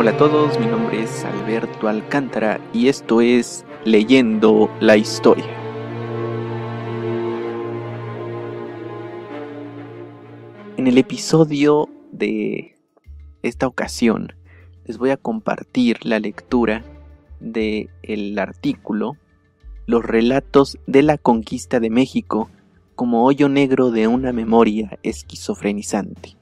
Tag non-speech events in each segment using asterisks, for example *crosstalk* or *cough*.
Hola a todos, mi nombre es Alberto Alcántara y esto es Leyendo la Historia. En el episodio de esta ocasión les voy a compartir la lectura del el artículo Los relatos de la conquista de México como hoyo negro de una memoria esquizofrenizante.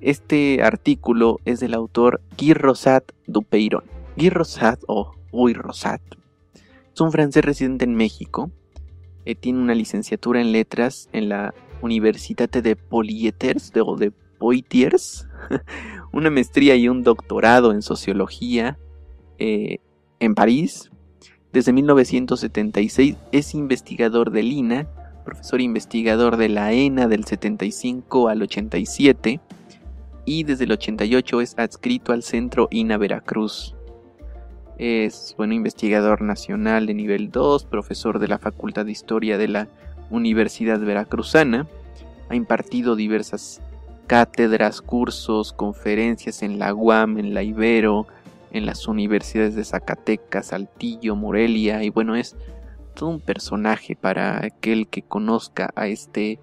Este artículo es del autor Guy Rosat Dupeiron. Guy Rosat o Guy Rosat es un francés residente en México. Eh, tiene una licenciatura en letras en la Universitate de Poitiers, de, Poitiers, *laughs* una maestría y un doctorado en sociología eh, en París. Desde 1976 es investigador del INA, profesor e investigador de la ENA del 75 al 87 y desde el 88 es adscrito al Centro INA Veracruz. Es bueno, investigador nacional de nivel 2, profesor de la Facultad de Historia de la Universidad Veracruzana. Ha impartido diversas cátedras, cursos, conferencias en la UAM, en la Ibero, en las universidades de Zacatecas, Saltillo, Morelia y bueno, es todo un personaje para aquel que conozca a este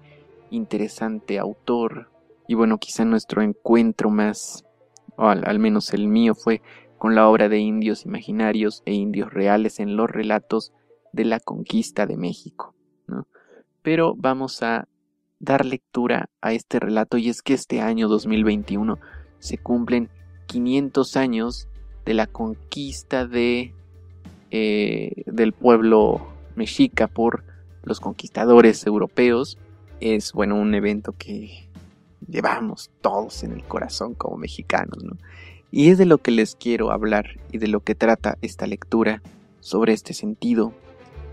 interesante autor y bueno, quizá nuestro encuentro más, o al, menos el mío, fue con la obra de indios imaginarios e indios reales en los relatos de la conquista de México. Pero vamos a dar lectura a este relato y es que este año 2021 se cumplen 500 años de la conquista de, eh, del pueblo mexica por los conquistadores europeos. Es bueno un evento que llevamos todos en el corazón como mexicanos, ¿no? Y es de lo que les quiero hablar y de lo que trata esta lectura sobre este sentido.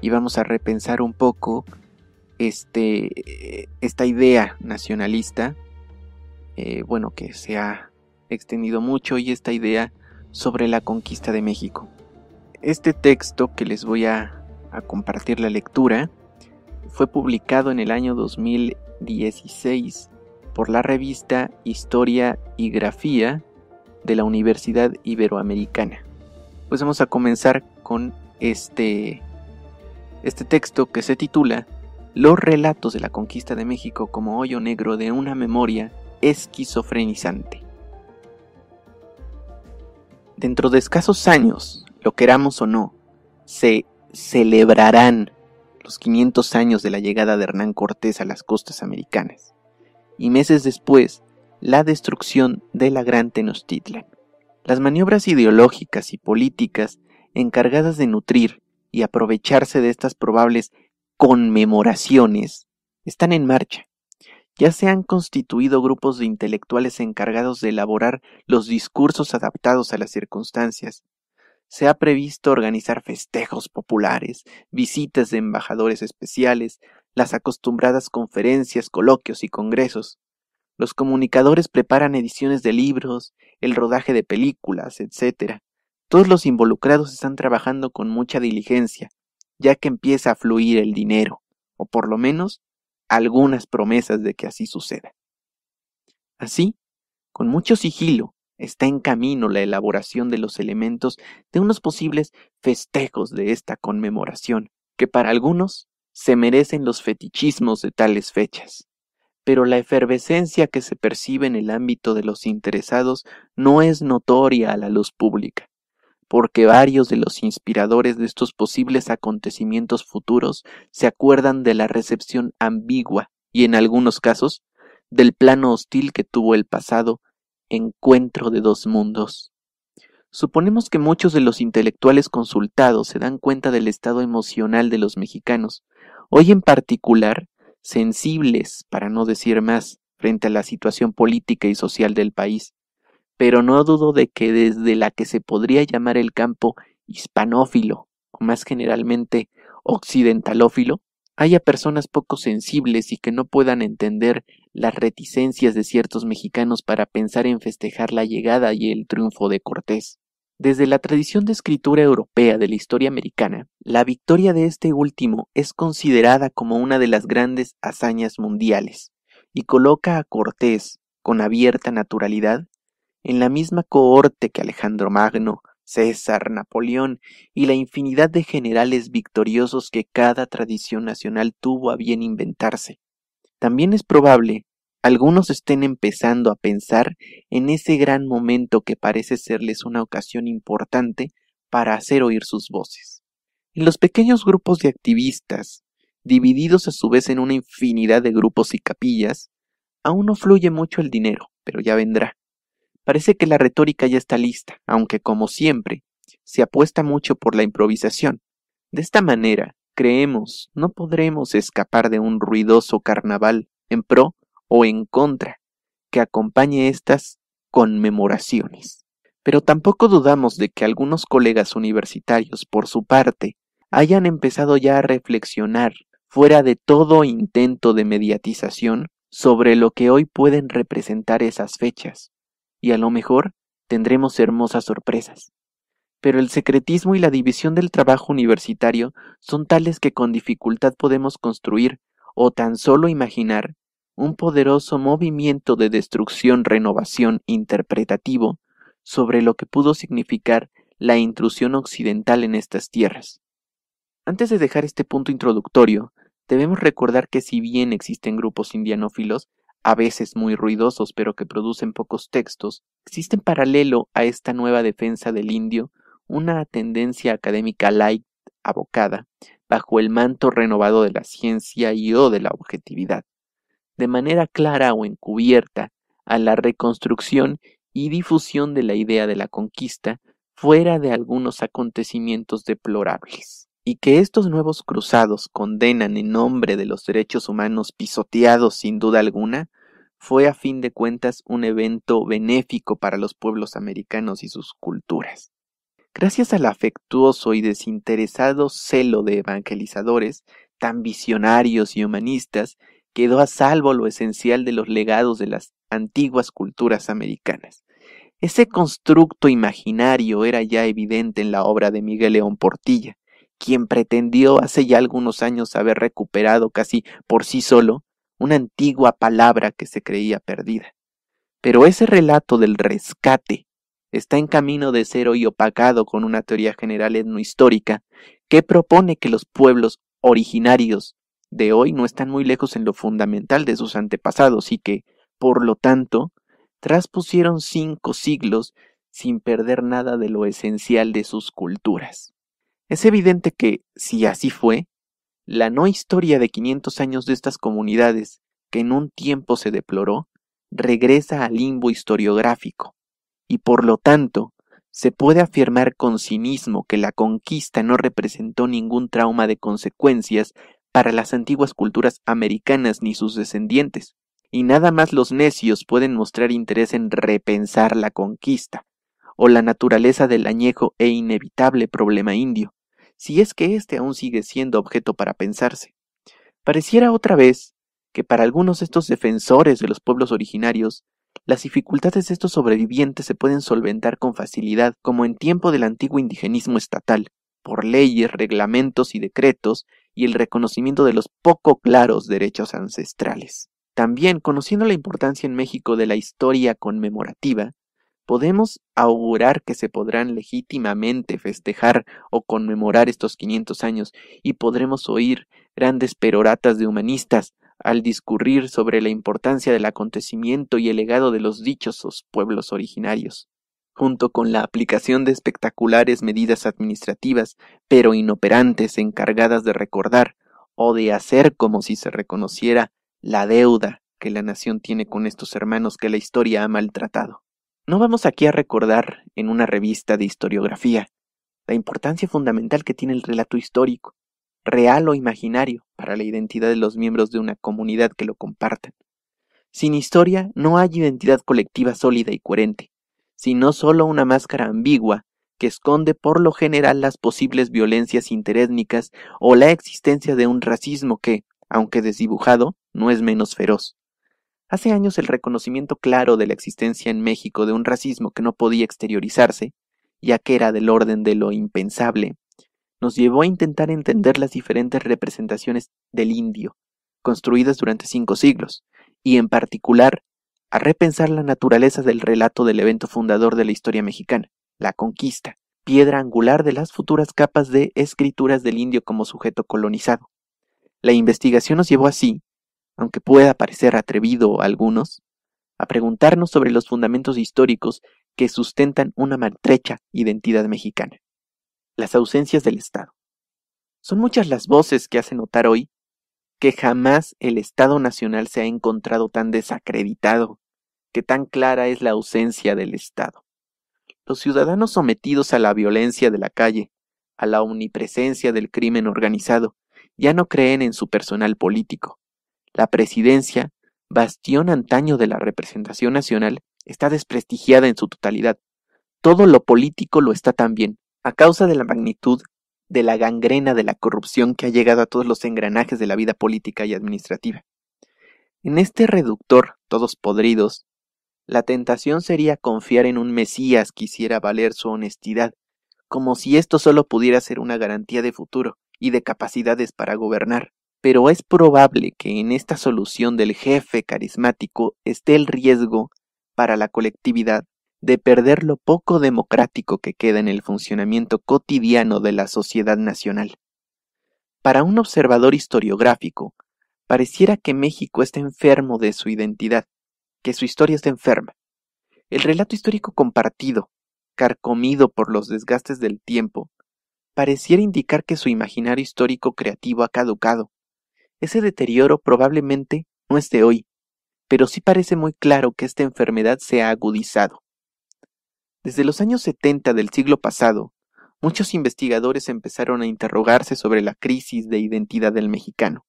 Y vamos a repensar un poco este, eh, esta idea nacionalista, eh, bueno, que se ha extendido mucho, y esta idea sobre la conquista de México. Este texto que les voy a compartir la lectura fue publicado en el año 2016 por la revista Historia y Grafía de la Universidad Iberoamericana. Pues vamos a comenzar con este, este texto que se titula Los relatos de la conquista de México como hoyo negro de una memoria esquizofrenizante. Dentro de escasos años, lo queramos o no, se celebrarán los 500 años de la llegada de Hernán Cortés a las costas americanas y meses después la destrucción de la Gran Tenochtitlan. Las maniobras ideológicas y políticas encargadas de nutrir y aprovecharse de estas probables conmemoraciones están en marcha. Ya se han constituido grupos de intelectuales encargados de elaborar los discursos adaptados a las circunstancias. Se ha previsto organizar festejos populares, visitas de embajadores especiales, las acostumbradas conferencias, coloquios y congresos. Los comunicadores preparan ediciones de libros, el rodaje de películas, etc. Todos los involucrados están trabajando con mucha diligencia, ya que empieza a fluir el dinero, o por lo menos algunas promesas de que así suceda. Así, con mucho sigilo, está en camino la elaboración de los elementos de unos posibles festejos de esta conmemoración, que para algunos se merecen los fetichismos de tales fechas, pero la efervescencia que se percibe en el ámbito de los interesados no es notoria a la luz pública, porque varios de los inspiradores de estos posibles acontecimientos futuros se acuerdan de la recepción ambigua y en algunos casos del plano hostil que tuvo el pasado encuentro de dos mundos. Suponemos que muchos de los intelectuales consultados se dan cuenta del estado emocional de los mexicanos, hoy en particular, sensibles, para no decir más, frente a la situación política y social del país. Pero no dudo de que desde la que se podría llamar el campo hispanófilo, o más generalmente occidentalófilo, haya personas poco sensibles y que no puedan entender las reticencias de ciertos mexicanos para pensar en festejar la llegada y el triunfo de Cortés. Desde la tradición de escritura europea de la historia americana, la victoria de este último es considerada como una de las grandes hazañas mundiales, y coloca a Cortés, con abierta naturalidad, en la misma cohorte que Alejandro Magno, César, Napoleón y la infinidad de generales victoriosos que cada tradición nacional tuvo a bien inventarse. También es probable algunos estén empezando a pensar en ese gran momento que parece serles una ocasión importante para hacer oír sus voces. En los pequeños grupos de activistas, divididos a su vez en una infinidad de grupos y capillas, aún no fluye mucho el dinero, pero ya vendrá. Parece que la retórica ya está lista, aunque como siempre, se apuesta mucho por la improvisación. De esta manera, creemos, no podremos escapar de un ruidoso carnaval en pro o en contra que acompañe estas conmemoraciones. Pero tampoco dudamos de que algunos colegas universitarios, por su parte, hayan empezado ya a reflexionar, fuera de todo intento de mediatización, sobre lo que hoy pueden representar esas fechas, y a lo mejor tendremos hermosas sorpresas. Pero el secretismo y la división del trabajo universitario son tales que con dificultad podemos construir o tan solo imaginar un poderoso movimiento de destrucción-renovación interpretativo sobre lo que pudo significar la intrusión occidental en estas tierras. Antes de dejar este punto introductorio, debemos recordar que si bien existen grupos indianófilos, a veces muy ruidosos pero que producen pocos textos, existe en paralelo a esta nueva defensa del indio una tendencia académica light abocada, bajo el manto renovado de la ciencia y o de la objetividad de manera clara o encubierta a la reconstrucción y difusión de la idea de la conquista fuera de algunos acontecimientos deplorables, y que estos nuevos cruzados condenan en nombre de los derechos humanos pisoteados sin duda alguna, fue a fin de cuentas un evento benéfico para los pueblos americanos y sus culturas. Gracias al afectuoso y desinteresado celo de evangelizadores, tan visionarios y humanistas, quedó a salvo lo esencial de los legados de las antiguas culturas americanas. Ese constructo imaginario era ya evidente en la obra de Miguel León Portilla, quien pretendió hace ya algunos años haber recuperado casi por sí solo una antigua palabra que se creía perdida. Pero ese relato del rescate está en camino de ser hoy opacado con una teoría general etnohistórica que propone que los pueblos originarios de hoy no están muy lejos en lo fundamental de sus antepasados y que, por lo tanto, traspusieron cinco siglos sin perder nada de lo esencial de sus culturas. Es evidente que, si así fue, la no historia de 500 años de estas comunidades, que en un tiempo se deploró, regresa al limbo historiográfico, y por lo tanto, se puede afirmar con cinismo que la conquista no representó ningún trauma de consecuencias para las antiguas culturas americanas ni sus descendientes, y nada más los necios pueden mostrar interés en repensar la conquista, o la naturaleza del añejo e inevitable problema indio, si es que éste aún sigue siendo objeto para pensarse. Pareciera otra vez que para algunos de estos defensores de los pueblos originarios, las dificultades de estos sobrevivientes se pueden solventar con facilidad, como en tiempo del antiguo indigenismo estatal, por leyes, reglamentos y decretos y el reconocimiento de los poco claros derechos ancestrales. También, conociendo la importancia en México de la historia conmemorativa, podemos augurar que se podrán legítimamente festejar o conmemorar estos 500 años y podremos oír grandes peroratas de humanistas al discurrir sobre la importancia del acontecimiento y el legado de los dichosos pueblos originarios junto con la aplicación de espectaculares medidas administrativas, pero inoperantes, encargadas de recordar o de hacer como si se reconociera la deuda que la nación tiene con estos hermanos que la historia ha maltratado. No vamos aquí a recordar en una revista de historiografía la importancia fundamental que tiene el relato histórico, real o imaginario, para la identidad de los miembros de una comunidad que lo compartan. Sin historia no hay identidad colectiva sólida y coherente sino sólo una máscara ambigua, que esconde por lo general las posibles violencias interétnicas o la existencia de un racismo que, aunque desdibujado, no es menos feroz. Hace años el reconocimiento claro de la existencia en México de un racismo que no podía exteriorizarse, ya que era del orden de lo impensable, nos llevó a intentar entender las diferentes representaciones del indio, construidas durante cinco siglos, y en particular a repensar la naturaleza del relato del evento fundador de la historia mexicana, la conquista, piedra angular de las futuras capas de escrituras del indio como sujeto colonizado. La investigación nos llevó así, aunque pueda parecer atrevido a algunos, a preguntarnos sobre los fundamentos históricos que sustentan una maltrecha identidad mexicana. Las ausencias del Estado. Son muchas las voces que hacen notar hoy que jamás el Estado Nacional se ha encontrado tan desacreditado, que tan clara es la ausencia del Estado. Los ciudadanos sometidos a la violencia de la calle, a la omnipresencia del crimen organizado, ya no creen en su personal político. La presidencia, bastión antaño de la representación nacional, está desprestigiada en su totalidad. Todo lo político lo está también, a causa de la magnitud de la gangrena de la corrupción que ha llegado a todos los engranajes de la vida política y administrativa. En este reductor, todos podridos, la tentación sería confiar en un Mesías que hiciera valer su honestidad, como si esto solo pudiera ser una garantía de futuro y de capacidades para gobernar. Pero es probable que en esta solución del jefe carismático esté el riesgo para la colectividad de perder lo poco democrático que queda en el funcionamiento cotidiano de la sociedad nacional. Para un observador historiográfico, pareciera que México está enfermo de su identidad, que su historia está enferma. El relato histórico compartido, carcomido por los desgastes del tiempo, pareciera indicar que su imaginario histórico creativo ha caducado. Ese deterioro probablemente no es de hoy, pero sí parece muy claro que esta enfermedad se ha agudizado. Desde los años 70 del siglo pasado, muchos investigadores empezaron a interrogarse sobre la crisis de identidad del mexicano.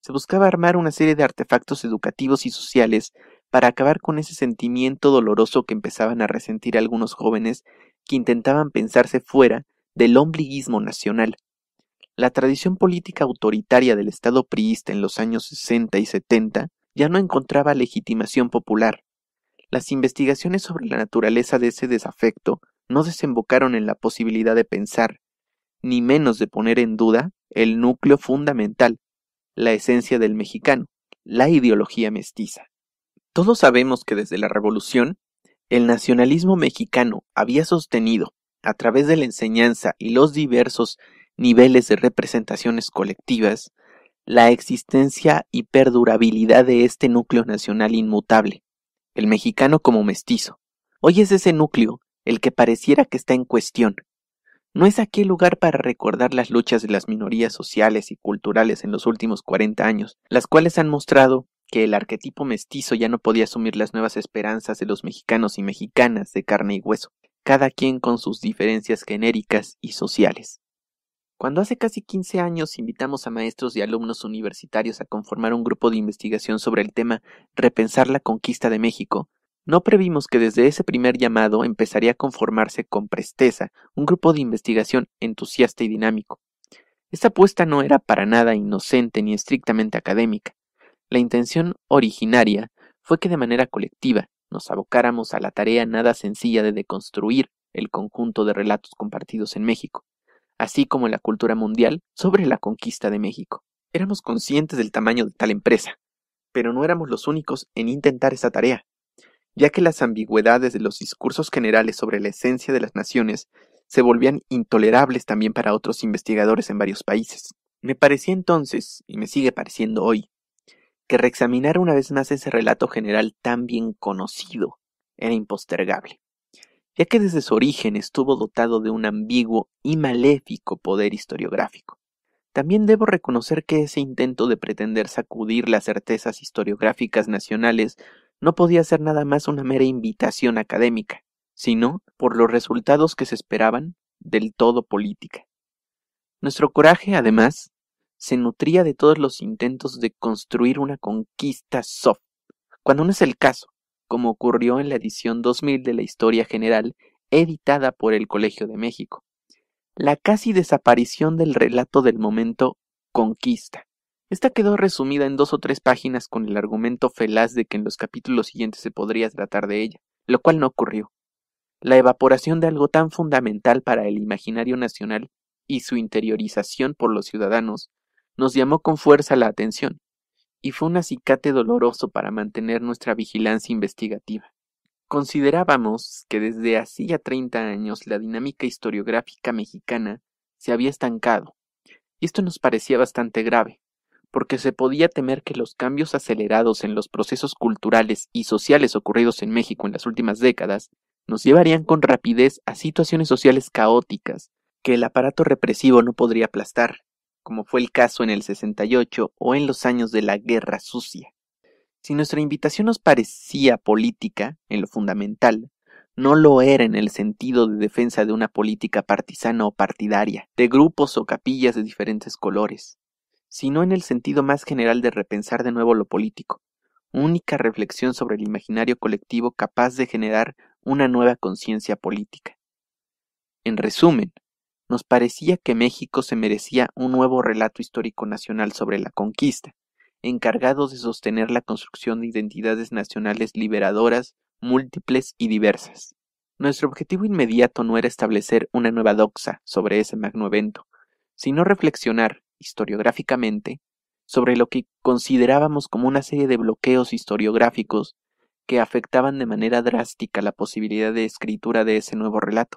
Se buscaba armar una serie de artefactos educativos y sociales para acabar con ese sentimiento doloroso que empezaban a resentir algunos jóvenes que intentaban pensarse fuera del ombliguismo nacional. La tradición política autoritaria del Estado priista en los años 60 y 70 ya no encontraba legitimación popular. Las investigaciones sobre la naturaleza de ese desafecto no desembocaron en la posibilidad de pensar, ni menos de poner en duda, el núcleo fundamental, la esencia del mexicano, la ideología mestiza. Todos sabemos que desde la Revolución, el nacionalismo mexicano había sostenido, a través de la enseñanza y los diversos niveles de representaciones colectivas, la existencia y perdurabilidad de este núcleo nacional inmutable, el mexicano como mestizo. Hoy es ese núcleo el que pareciera que está en cuestión. ¿No es aquel lugar para recordar las luchas de las minorías sociales y culturales en los últimos 40 años, las cuales han mostrado que el arquetipo mestizo ya no podía asumir las nuevas esperanzas de los mexicanos y mexicanas de carne y hueso, cada quien con sus diferencias genéricas y sociales. Cuando hace casi 15 años invitamos a maestros y alumnos universitarios a conformar un grupo de investigación sobre el tema Repensar la conquista de México, no previmos que desde ese primer llamado empezaría a conformarse con presteza un grupo de investigación entusiasta y dinámico. Esta apuesta no era para nada inocente ni estrictamente académica. La intención originaria fue que de manera colectiva nos abocáramos a la tarea nada sencilla de deconstruir el conjunto de relatos compartidos en México, así como en la cultura mundial sobre la conquista de México. Éramos conscientes del tamaño de tal empresa, pero no éramos los únicos en intentar esa tarea, ya que las ambigüedades de los discursos generales sobre la esencia de las naciones se volvían intolerables también para otros investigadores en varios países. Me parecía entonces, y me sigue pareciendo hoy, que reexaminar una vez más ese relato general tan bien conocido era impostergable, ya que desde su origen estuvo dotado de un ambiguo y maléfico poder historiográfico. También debo reconocer que ese intento de pretender sacudir las certezas historiográficas nacionales no podía ser nada más una mera invitación académica, sino, por los resultados que se esperaban, del todo política. Nuestro coraje, además, se nutría de todos los intentos de construir una conquista soft, cuando no es el caso, como ocurrió en la edición 2000 de la Historia General, editada por el Colegio de México. La casi desaparición del relato del momento conquista. Esta quedó resumida en dos o tres páginas con el argumento felaz de que en los capítulos siguientes se podría tratar de ella, lo cual no ocurrió. La evaporación de algo tan fundamental para el imaginario nacional y su interiorización por los ciudadanos nos llamó con fuerza la atención, y fue un acicate doloroso para mantener nuestra vigilancia investigativa. Considerábamos que desde hacía 30 años la dinámica historiográfica mexicana se había estancado, y esto nos parecía bastante grave, porque se podía temer que los cambios acelerados en los procesos culturales y sociales ocurridos en México en las últimas décadas nos llevarían con rapidez a situaciones sociales caóticas que el aparato represivo no podría aplastar como fue el caso en el 68 o en los años de la Guerra Sucia. Si nuestra invitación nos parecía política, en lo fundamental, no lo era en el sentido de defensa de una política partisana o partidaria, de grupos o capillas de diferentes colores, sino en el sentido más general de repensar de nuevo lo político, única reflexión sobre el imaginario colectivo capaz de generar una nueva conciencia política. En resumen, nos parecía que México se merecía un nuevo relato histórico nacional sobre la conquista, encargados de sostener la construcción de identidades nacionales liberadoras, múltiples y diversas. Nuestro objetivo inmediato no era establecer una nueva doxa sobre ese magno evento, sino reflexionar, historiográficamente, sobre lo que considerábamos como una serie de bloqueos historiográficos que afectaban de manera drástica la posibilidad de escritura de ese nuevo relato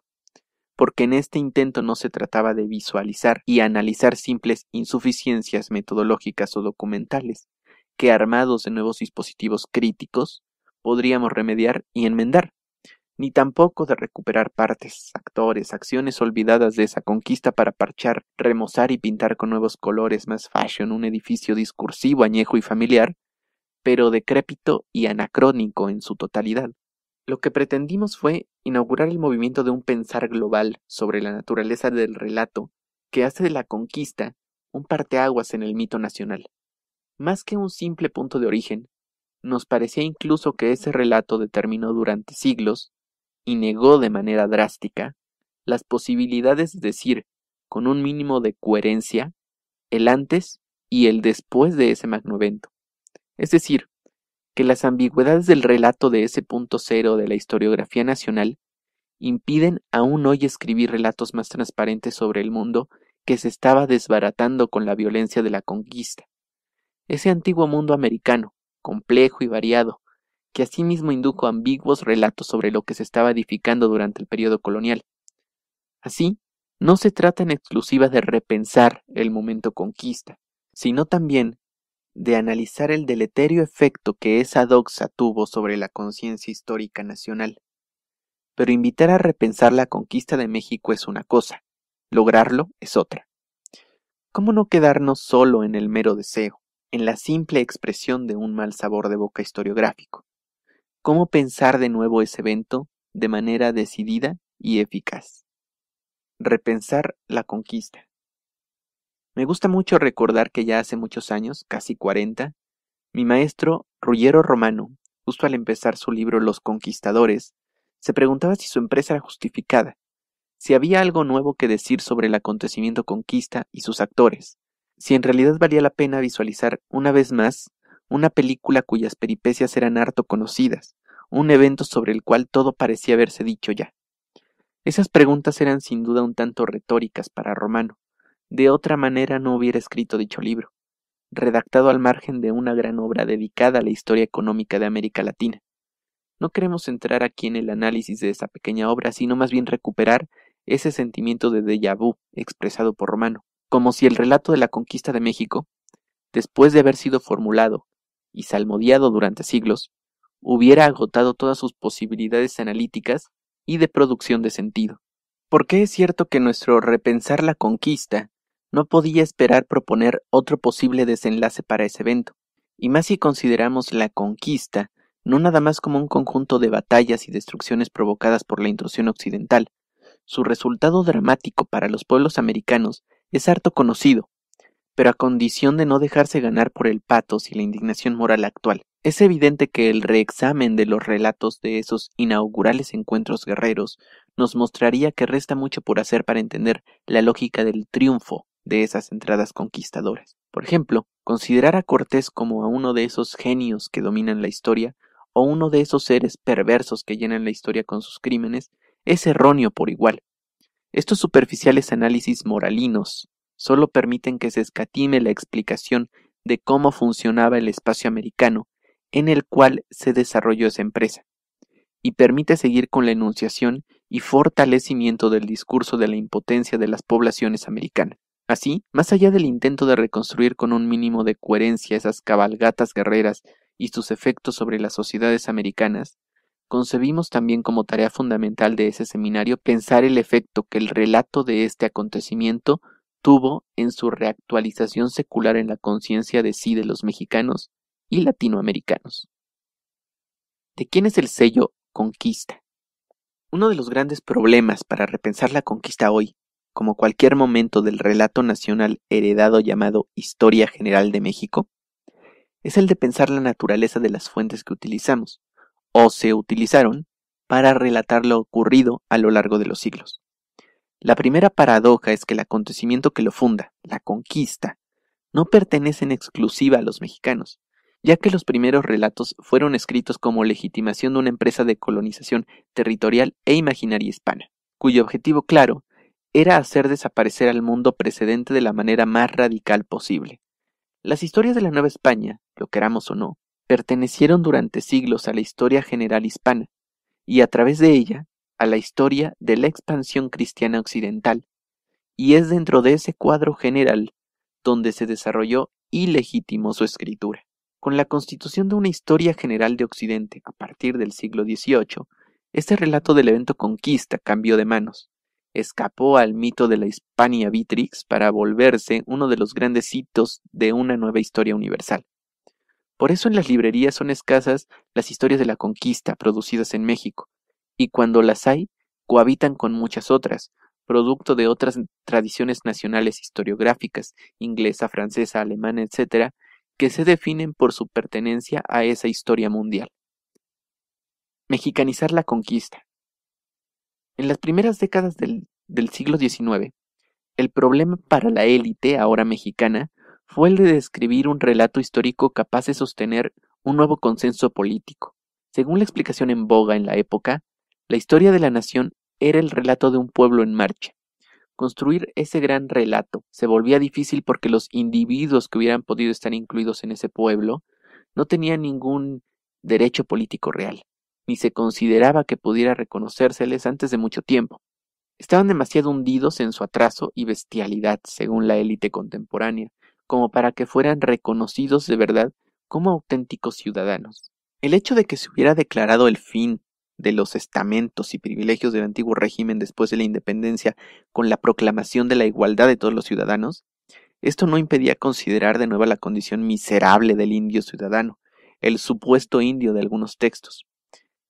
porque en este intento no se trataba de visualizar y analizar simples insuficiencias metodológicas o documentales, que armados de nuevos dispositivos críticos podríamos remediar y enmendar, ni tampoco de recuperar partes, actores, acciones olvidadas de esa conquista para parchar, remozar y pintar con nuevos colores más fashion un edificio discursivo, añejo y familiar, pero decrépito y anacrónico en su totalidad, lo que pretendimos fue inaugurar el movimiento de un pensar global sobre la naturaleza del relato que hace de la conquista un parteaguas en el mito nacional. Más que un simple punto de origen, nos parecía incluso que ese relato determinó durante siglos y negó de manera drástica las posibilidades, de decir, con un mínimo de coherencia, el antes y el después de ese magno evento. Es decir, que las ambigüedades del relato de ese punto cero de la historiografía nacional impiden aún hoy escribir relatos más transparentes sobre el mundo que se estaba desbaratando con la violencia de la conquista. Ese antiguo mundo americano, complejo y variado, que asimismo indujo ambiguos relatos sobre lo que se estaba edificando durante el periodo colonial. Así, no se trata en exclusiva de repensar el momento conquista, sino también de analizar el deleterio efecto que esa doxa tuvo sobre la conciencia histórica nacional. Pero invitar a repensar la conquista de México es una cosa, lograrlo es otra. ¿Cómo no quedarnos solo en el mero deseo, en la simple expresión de un mal sabor de boca historiográfico? ¿Cómo pensar de nuevo ese evento de manera decidida y eficaz? Repensar la conquista. Me gusta mucho recordar que ya hace muchos años, casi 40, mi maestro, Rullero Romano, justo al empezar su libro Los Conquistadores, se preguntaba si su empresa era justificada, si había algo nuevo que decir sobre el acontecimiento conquista y sus actores, si en realidad valía la pena visualizar una vez más una película cuyas peripecias eran harto conocidas, un evento sobre el cual todo parecía haberse dicho ya. Esas preguntas eran sin duda un tanto retóricas para Romano, de otra manera no hubiera escrito dicho libro, redactado al margen de una gran obra dedicada a la historia económica de América Latina. No queremos entrar aquí en el análisis de esa pequeña obra, sino más bien recuperar ese sentimiento de déjà vu expresado por Romano, como si el relato de la conquista de México, después de haber sido formulado y salmodiado durante siglos, hubiera agotado todas sus posibilidades analíticas y de producción de sentido. Porque es cierto que nuestro repensar la conquista no podía esperar proponer otro posible desenlace para ese evento, y más si consideramos la conquista no nada más como un conjunto de batallas y destrucciones provocadas por la intrusión occidental. Su resultado dramático para los pueblos americanos es harto conocido, pero a condición de no dejarse ganar por el patos y la indignación moral actual. Es evidente que el reexamen de los relatos de esos inaugurales encuentros guerreros nos mostraría que resta mucho por hacer para entender la lógica del triunfo de esas entradas conquistadoras. Por ejemplo, considerar a Cortés como a uno de esos genios que dominan la historia, o uno de esos seres perversos que llenan la historia con sus crímenes, es erróneo por igual. Estos superficiales análisis moralinos solo permiten que se escatime la explicación de cómo funcionaba el espacio americano en el cual se desarrolló esa empresa, y permite seguir con la enunciación y fortalecimiento del discurso de la impotencia de las poblaciones americanas. Así, más allá del intento de reconstruir con un mínimo de coherencia esas cabalgatas guerreras y sus efectos sobre las sociedades americanas, concebimos también como tarea fundamental de ese seminario pensar el efecto que el relato de este acontecimiento tuvo en su reactualización secular en la conciencia de sí de los mexicanos y latinoamericanos. ¿De quién es el sello Conquista? Uno de los grandes problemas para repensar la conquista hoy como cualquier momento del relato nacional heredado llamado Historia General de México, es el de pensar la naturaleza de las fuentes que utilizamos, o se utilizaron, para relatar lo ocurrido a lo largo de los siglos. La primera paradoja es que el acontecimiento que lo funda, la conquista, no pertenece en exclusiva a los mexicanos, ya que los primeros relatos fueron escritos como legitimación de una empresa de colonización territorial e imaginaria hispana, cuyo objetivo claro era hacer desaparecer al mundo precedente de la manera más radical posible. Las historias de la Nueva España, lo queramos o no, pertenecieron durante siglos a la historia general hispana, y a través de ella, a la historia de la expansión cristiana occidental, y es dentro de ese cuadro general donde se desarrolló y legitimó su escritura. Con la constitución de una historia general de Occidente a partir del siglo XVIII, este relato del evento conquista cambió de manos, escapó al mito de la Hispania Vitrix para volverse uno de los grandes hitos de una nueva historia universal. Por eso en las librerías son escasas las historias de la conquista producidas en México, y cuando las hay, cohabitan con muchas otras, producto de otras tradiciones nacionales historiográficas, inglesa, francesa, alemana, etc., que se definen por su pertenencia a esa historia mundial. Mexicanizar la conquista, en las primeras décadas del, siglo XIX, el problema para la élite ahora mexicana fue el de describir un relato histórico capaz de sostener un nuevo consenso político. Según la explicación en boga en la época, la historia de la nación era el relato de un pueblo en marcha. Construir ese gran relato se volvía difícil porque los individuos que hubieran podido estar incluidos en ese pueblo no tenían ningún derecho político real ni se consideraba que pudiera reconocérseles antes de mucho tiempo. Estaban demasiado hundidos en su atraso y bestialidad, según la élite contemporánea, como para que fueran reconocidos de verdad como auténticos ciudadanos. El hecho de que se hubiera declarado el fin de los estamentos y privilegios del antiguo régimen después de la independencia con la proclamación de la igualdad de todos los ciudadanos, esto no impedía considerar de nuevo la condición miserable del indio ciudadano, el supuesto indio de algunos textos.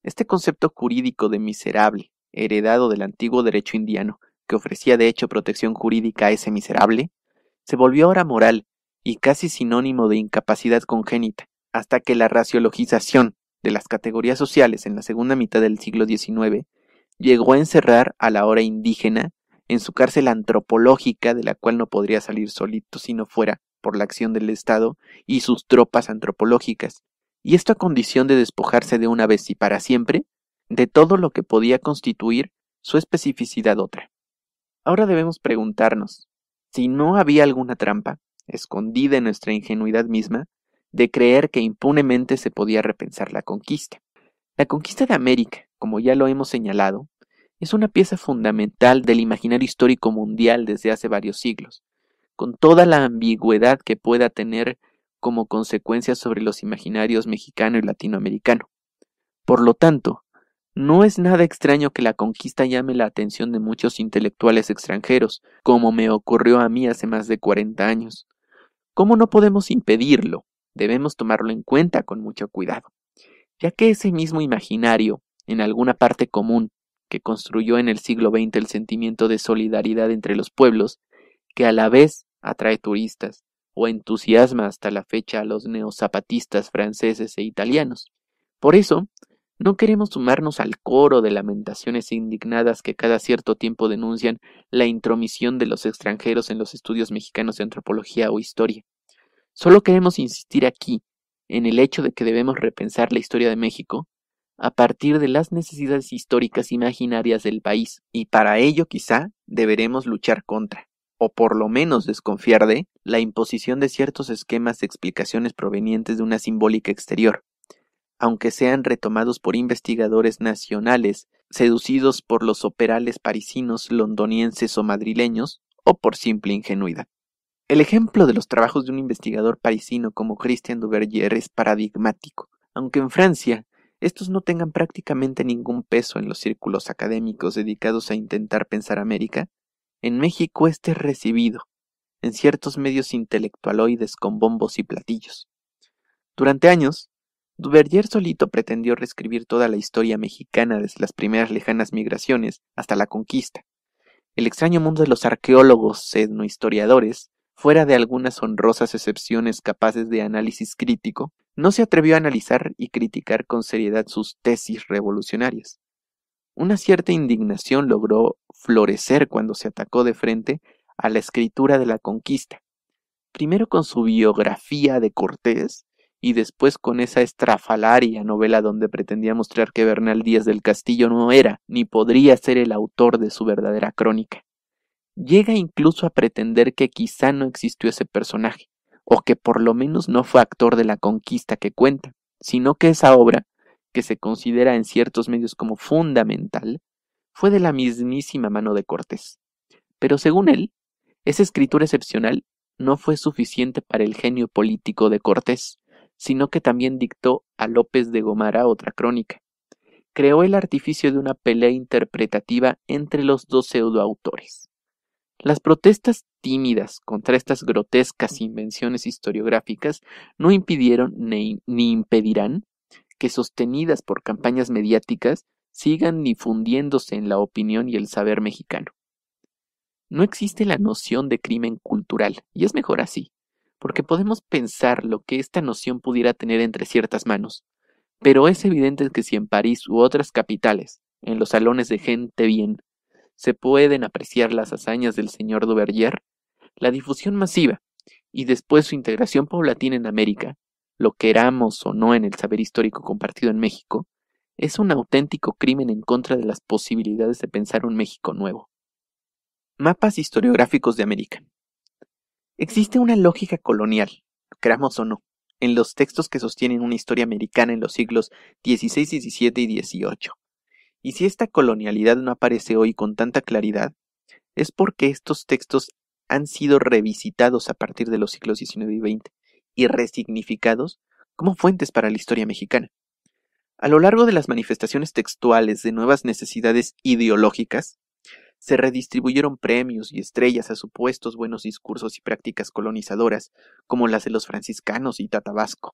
Este concepto jurídico de miserable, heredado del antiguo derecho indiano, que ofrecía de hecho protección jurídica a ese miserable, se volvió ahora moral y casi sinónimo de incapacidad congénita, hasta que la raciologización de las categorías sociales en la segunda mitad del siglo XIX llegó a encerrar a la hora indígena en su cárcel antropológica de la cual no podría salir solito si no fuera por la acción del Estado y sus tropas antropológicas, y esto a condición de despojarse de una vez y para siempre de todo lo que podía constituir su especificidad otra. Ahora debemos preguntarnos si no había alguna trampa, escondida en nuestra ingenuidad misma, de creer que impunemente se podía repensar la conquista. La conquista de América, como ya lo hemos señalado, es una pieza fundamental del imaginario histórico mundial desde hace varios siglos, con toda la ambigüedad que pueda tener como consecuencia sobre los imaginarios mexicano y latinoamericano. Por lo tanto, no es nada extraño que la conquista llame la atención de muchos intelectuales extranjeros, como me ocurrió a mí hace más de 40 años. ¿Cómo no podemos impedirlo? Debemos tomarlo en cuenta con mucho cuidado, ya que ese mismo imaginario, en alguna parte común, que construyó en el siglo XX el sentimiento de solidaridad entre los pueblos, que a la vez atrae turistas, o entusiasma hasta la fecha a los neozapatistas franceses e italianos. Por eso, no queremos sumarnos al coro de lamentaciones indignadas que cada cierto tiempo denuncian la intromisión de los extranjeros en los estudios mexicanos de antropología o historia. Solo queremos insistir aquí en el hecho de que debemos repensar la historia de México a partir de las necesidades históricas imaginarias del país, y para ello quizá deberemos luchar contra o por lo menos desconfiar de, la imposición de ciertos esquemas de explicaciones provenientes de una simbólica exterior, aunque sean retomados por investigadores nacionales, seducidos por los operales parisinos, londonienses o madrileños, o por simple ingenuidad. El ejemplo de los trabajos de un investigador parisino como Christian Duvergier es paradigmático, aunque en Francia estos no tengan prácticamente ningún peso en los círculos académicos dedicados a intentar pensar América, en México este es recibido en ciertos medios intelectualoides con bombos y platillos. Durante años, Duverger solito pretendió reescribir toda la historia mexicana desde las primeras lejanas migraciones hasta la conquista. El extraño mundo de los arqueólogos etnohistoriadores, fuera de algunas honrosas excepciones capaces de análisis crítico, no se atrevió a analizar y criticar con seriedad sus tesis revolucionarias. Una cierta indignación logró florecer cuando se atacó de frente a la escritura de la conquista, primero con su biografía de Cortés y después con esa estrafalaria novela donde pretendía mostrar que Bernal Díaz del Castillo no era ni podría ser el autor de su verdadera crónica. Llega incluso a pretender que quizá no existió ese personaje, o que por lo menos no fue actor de la conquista que cuenta, sino que esa obra, que se considera en ciertos medios como fundamental, fue de la mismísima mano de Cortés. Pero según él, esa escritura excepcional no fue suficiente para el genio político de Cortés, sino que también dictó a López de Gomara otra crónica. Creó el artificio de una pelea interpretativa entre los dos pseudoautores. Las protestas tímidas contra estas grotescas invenciones historiográficas no impidieron ni, impedirán que, sostenidas por campañas mediáticas, sigan difundiéndose en la opinión y el saber mexicano. No existe la noción de crimen cultural, y es mejor así, porque podemos pensar lo que esta noción pudiera tener entre ciertas manos, pero es evidente que si en París u otras capitales, en los salones de gente bien, se pueden apreciar las hazañas del señor Duvergier, la difusión masiva y después su integración paulatina en América, lo queramos o no en el saber histórico compartido en México, es un auténtico crimen en contra de las posibilidades de pensar un México nuevo. Mapas historiográficos de América. Existe una lógica colonial, creamos o no, en los textos que sostienen una historia americana en los siglos XVI, XVII y XVIII. Y si esta colonialidad no aparece hoy con tanta claridad, es porque estos textos han sido revisitados a partir de los siglos XIX y XX y resignificados como fuentes para la historia mexicana. A lo largo de las manifestaciones textuales de nuevas necesidades ideológicas, se redistribuyeron premios y estrellas a supuestos buenos discursos y prácticas colonizadoras, como las de los franciscanos y Tatabasco,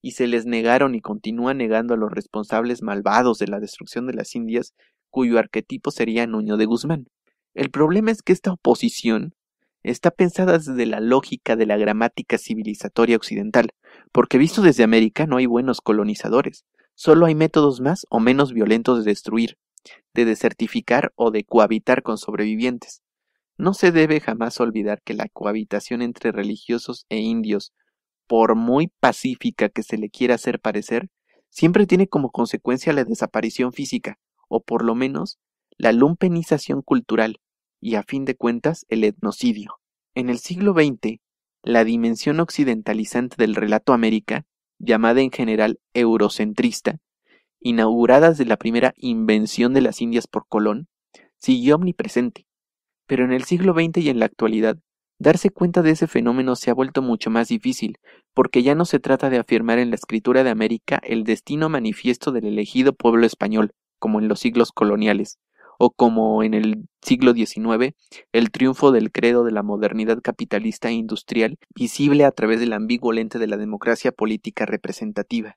y se les negaron y continúan negando a los responsables malvados de la destrucción de las Indias, cuyo arquetipo sería Nuño de Guzmán. El problema es que esta oposición está pensada desde la lógica de la gramática civilizatoria occidental, porque visto desde América no hay buenos colonizadores, solo hay métodos más o menos violentos de destruir, de desertificar o de cohabitar con sobrevivientes. No se debe jamás olvidar que la cohabitación entre religiosos e indios, por muy pacífica que se le quiera hacer parecer, siempre tiene como consecuencia la desaparición física, o por lo menos la lumpenización cultural, y a fin de cuentas el etnocidio. En el siglo XX, la dimensión occidentalizante del relato América llamada en general eurocentrista, inauguradas de la primera invención de las Indias por Colón, siguió omnipresente. Pero en el siglo XX y en la actualidad, darse cuenta de ese fenómeno se ha vuelto mucho más difícil, porque ya no se trata de afirmar en la escritura de América el destino manifiesto del elegido pueblo español, como en los siglos coloniales, o como en el siglo XIX, el triunfo del credo de la modernidad capitalista e industrial, visible a través del ambiguo lente de la democracia política representativa.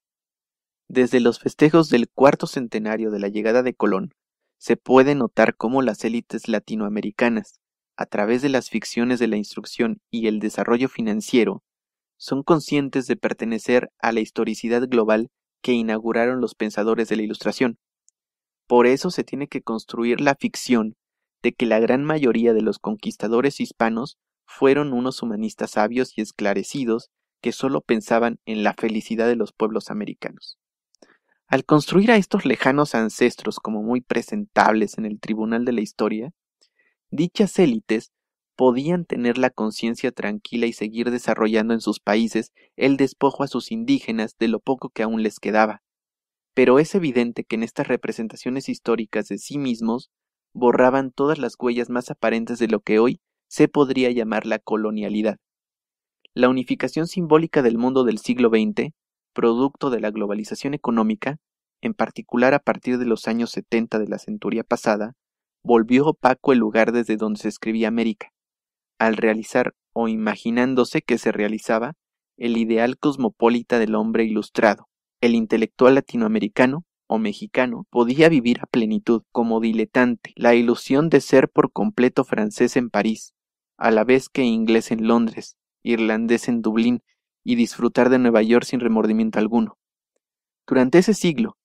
Desde los festejos del cuarto centenario de la llegada de Colón, se puede notar cómo las élites latinoamericanas, a través de las ficciones de la instrucción y el desarrollo financiero, son conscientes de pertenecer a la historicidad global que inauguraron los pensadores de la Ilustración, por eso se tiene que construir la ficción de que la gran mayoría de los conquistadores hispanos fueron unos humanistas sabios y esclarecidos que solo pensaban en la felicidad de los pueblos americanos. Al construir a estos lejanos ancestros como muy presentables en el tribunal de la historia, dichas élites podían tener la conciencia tranquila y seguir desarrollando en sus países el despojo a sus indígenas de lo poco que aún les quedaba, pero es evidente que en estas representaciones históricas de sí mismos borraban todas las huellas más aparentes de lo que hoy se podría llamar la colonialidad. La unificación simbólica del mundo del siglo XX, producto de la globalización económica, en particular a partir de los años 70 de la centuria pasada, volvió opaco el lugar desde donde se escribía América, al realizar o imaginándose que se realizaba el ideal cosmopolita del hombre ilustrado, el intelectual latinoamericano o mexicano podía vivir a plenitud, como diletante, la ilusión de ser por completo francés en París, a la vez que inglés en Londres, irlandés en Dublín, y disfrutar de Nueva York sin remordimiento alguno. Durante ese siglo,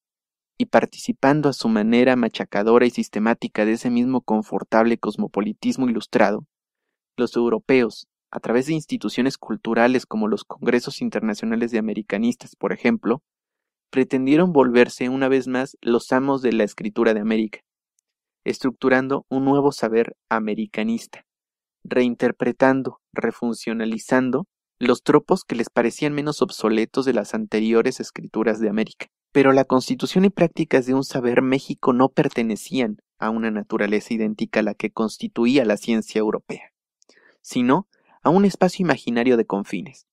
y participando a su manera machacadora y sistemática de ese mismo confortable cosmopolitismo ilustrado, los europeos, a través de instituciones culturales como los Congresos Internacionales de Americanistas, por ejemplo, pretendieron volverse una vez más los amos de la escritura de América, estructurando un nuevo saber americanista, reinterpretando, refuncionalizando los tropos que les parecían menos obsoletos de las anteriores escrituras de América. Pero la constitución y prácticas de un saber México no pertenecían a una naturaleza idéntica a la que constituía la ciencia europea, sino a un espacio imaginario de confines,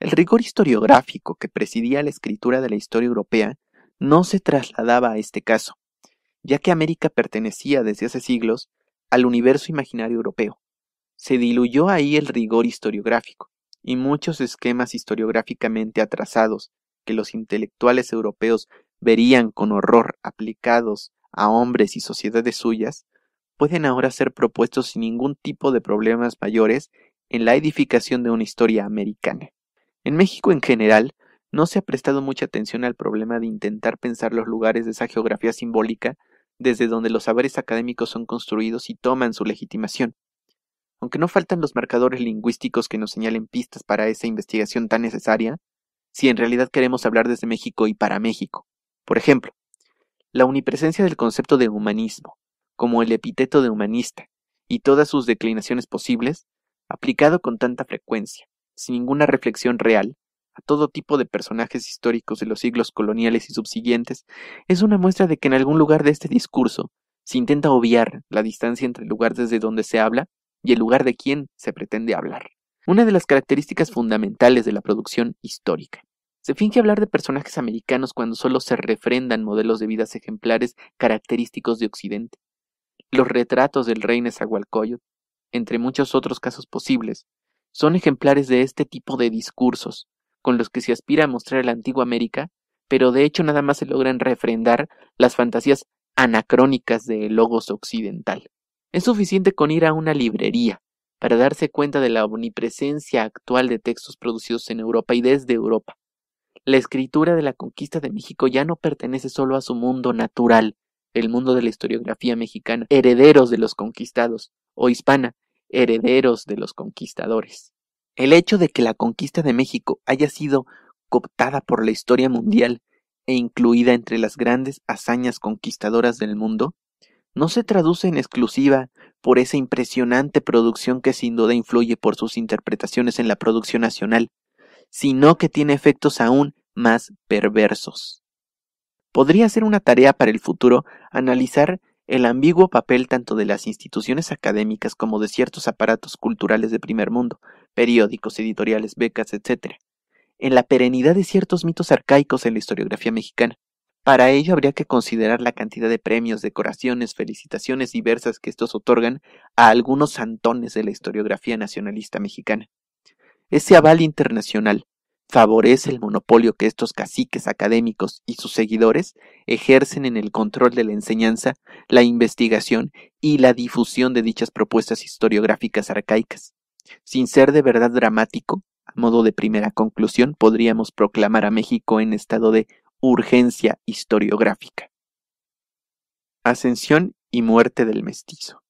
el rigor historiográfico que presidía la escritura de la historia europea no se trasladaba a este caso, ya que América pertenecía desde hace siglos al universo imaginario europeo. Se diluyó ahí el rigor historiográfico, y muchos esquemas historiográficamente atrasados que los intelectuales europeos verían con horror aplicados a hombres y sociedades suyas, pueden ahora ser propuestos sin ningún tipo de problemas mayores en la edificación de una historia americana. En México en general, no se ha prestado mucha atención al problema de intentar pensar los lugares de esa geografía simbólica desde donde los saberes académicos son construidos y toman su legitimación. Aunque no faltan los marcadores lingüísticos que nos señalen pistas para esa investigación tan necesaria, si en realidad queremos hablar desde México y para México. Por ejemplo, la unipresencia del concepto de humanismo, como el epíteto de humanista, y todas sus declinaciones posibles, aplicado con tanta frecuencia, sin ninguna reflexión real, a todo tipo de personajes históricos de los siglos coloniales y subsiguientes, es una muestra de que en algún lugar de este discurso se intenta obviar la distancia entre el lugar desde donde se habla y el lugar de quien se pretende hablar. Una de las características fundamentales de la producción histórica. Se finge hablar de personajes americanos cuando solo se refrendan modelos de vidas ejemplares característicos de Occidente. Los retratos del rey Nezahualcóyotl, entre muchos otros casos posibles, son ejemplares de este tipo de discursos, con los que se aspira a mostrar la antigua América, pero de hecho nada más se logran refrendar las fantasías anacrónicas del logos occidental. Es suficiente con ir a una librería para darse cuenta de la omnipresencia actual de textos producidos en Europa y desde Europa. La escritura de la conquista de México ya no pertenece solo a su mundo natural, el mundo de la historiografía mexicana, herederos de los conquistados, o hispana, herederos de los conquistadores. El hecho de que la conquista de México haya sido cooptada por la historia mundial e incluida entre las grandes hazañas conquistadoras del mundo, no se traduce en exclusiva por esa impresionante producción que sin duda influye por sus interpretaciones en la producción nacional, sino que tiene efectos aún más perversos. Podría ser una tarea para el futuro analizar el ambiguo papel tanto de las instituciones académicas como de ciertos aparatos culturales de primer mundo, periódicos, editoriales, becas, etc., en la perenidad de ciertos mitos arcaicos en la historiografía mexicana. Para ello habría que considerar la cantidad de premios, decoraciones, felicitaciones diversas que estos otorgan a algunos santones de la historiografía nacionalista mexicana. Ese aval internacional favorece el monopolio que estos caciques académicos y sus seguidores ejercen en el control de la enseñanza, la investigación y la difusión de dichas propuestas historiográficas arcaicas. Sin ser de verdad dramático, a modo de primera conclusión, podríamos proclamar a México en estado de urgencia historiográfica. Ascensión y muerte del mestizo.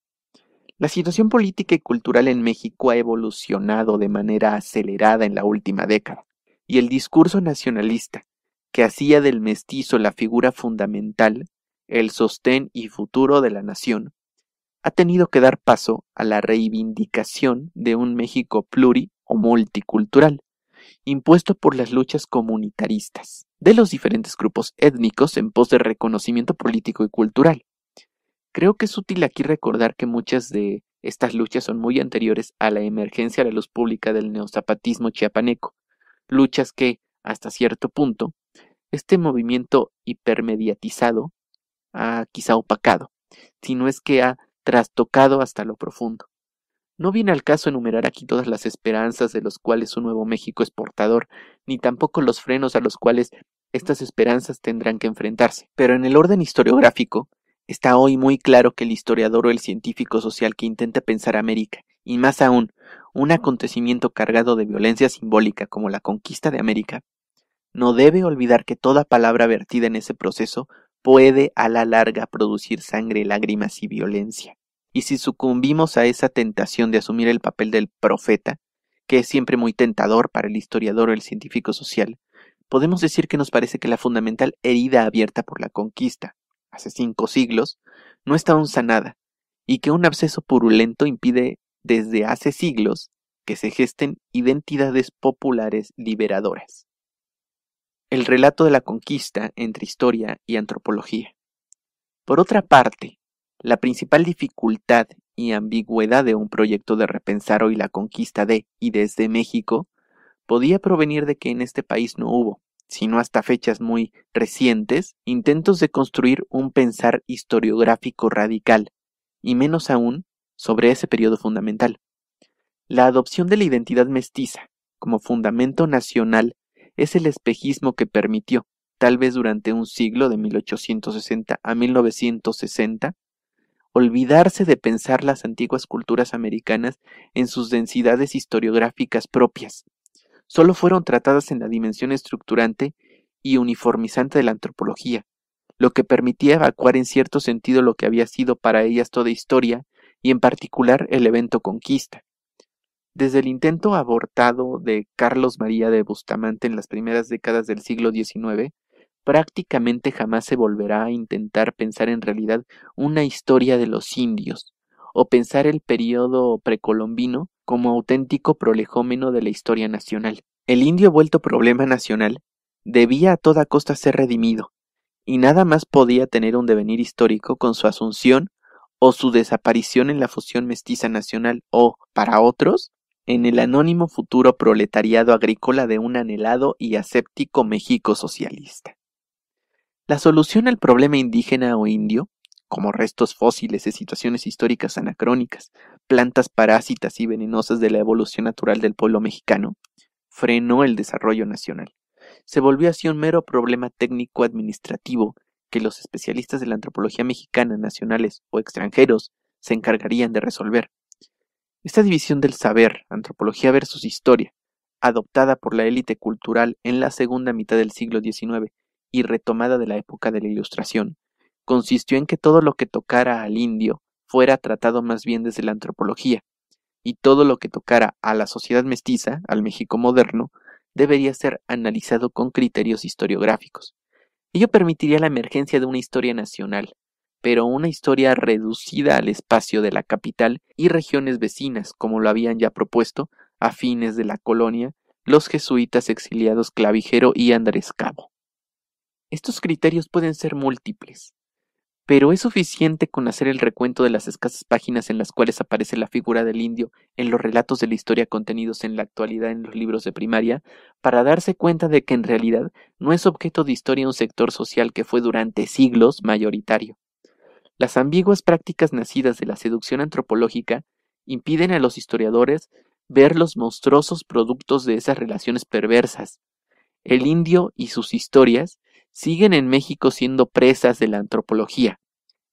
La situación política y cultural en México ha evolucionado de manera acelerada en la última década y el discurso nacionalista, que hacía del mestizo la figura fundamental, el sostén y futuro de la nación, ha tenido que dar paso a la reivindicación de un México pluri o multicultural, impuesto por las luchas comunitaristas de los diferentes grupos étnicos en pos de reconocimiento político y cultural. Creo que es útil aquí recordar que muchas de estas luchas son muy anteriores a la emergencia de la luz pública del neozapatismo chiapaneco, luchas que, hasta cierto punto, este movimiento hipermediatizado ha quizá opacado, si no es que ha trastocado hasta lo profundo. No viene al caso enumerar aquí todas las esperanzas de los cuales un nuevo México es portador, ni tampoco los frenos a los cuales estas esperanzas tendrán que enfrentarse. Pero en el orden historiográfico, está hoy muy claro que el historiador o el científico social que intenta pensar América, y más aún, un acontecimiento cargado de violencia simbólica como la conquista de América, no debe olvidar que toda palabra vertida en ese proceso puede a la larga producir sangre, lágrimas y violencia. Y si sucumbimos a esa tentación de asumir el papel del profeta, que es siempre muy tentador para el historiador o el científico social, podemos decir que nos parece que la fundamental herida abierta por la conquista, hace cinco siglos, no está aún sanada, y que un absceso purulento impide desde hace siglos que se gesten identidades populares liberadoras. El relato de la conquista entre historia y antropología. Por otra parte, la principal dificultad y ambigüedad de un proyecto de repensar hoy la conquista de y desde México podía provenir de que en este país no hubo, sino hasta fechas muy recientes, intentos de construir un pensar historiográfico radical, y menos aún sobre ese periodo fundamental. La adopción de la identidad mestiza como fundamento nacional es el espejismo que permitió, tal vez durante un siglo de 1860 a 1960, olvidarse de pensar las antiguas culturas americanas en sus densidades historiográficas propias. Solo fueron tratadas en la dimensión estructurante y uniformizante de la antropología, lo que permitía evacuar en cierto sentido lo que había sido para ellas toda historia y en particular el evento Conquista. Desde el intento abortado de Carlos María de Bustamante en las primeras décadas del siglo XIX, prácticamente jamás se volverá a intentar pensar en realidad una historia de los indios, o pensar el periodo precolombino como auténtico prolejómeno de la historia nacional. El indio vuelto problema nacional debía a toda costa ser redimido, y nada más podía tener un devenir histórico con su asunción o su desaparición en la fusión mestiza nacional o, para otros, en el anónimo futuro proletariado agrícola de un anhelado y aséptico México socialista. La solución al problema indígena o indio, como restos fósiles de situaciones históricas anacrónicas, plantas parásitas y venenosas de la evolución natural del pueblo mexicano, frenó el desarrollo nacional. Se volvió así un mero problema técnico administrativo que los especialistas de la antropología mexicana, nacionales o extranjeros, se encargarían de resolver. Esta división del saber, antropología versus historia, adoptada por la élite cultural en la segunda mitad del siglo XIX y retomada de la época de la Ilustración, consistió en que todo lo que tocara al indio fuera tratado más bien desde la antropología, y todo lo que tocara a la sociedad mestiza, al México moderno, debería ser analizado con criterios historiográficos. Ello permitiría la emergencia de una historia nacional, pero una historia reducida al espacio de la capital y regiones vecinas, como lo habían ya propuesto, a fines de la colonia, los jesuitas exiliados Clavijero y Andrés Cabo. Estos criterios pueden ser múltiples, pero es suficiente con hacer el recuento de las escasas páginas en las cuales aparece la figura del indio en los relatos de la historia contenidos en la actualidad en los libros de primaria, para darse cuenta de que en realidad no es objeto de historia un sector social que fue durante siglos mayoritario. Las ambiguas prácticas nacidas de la seducción antropológica impiden a los historiadores ver los monstruosos productos de esas relaciones perversas. El indio y sus historias siguen en México siendo presas de la antropología,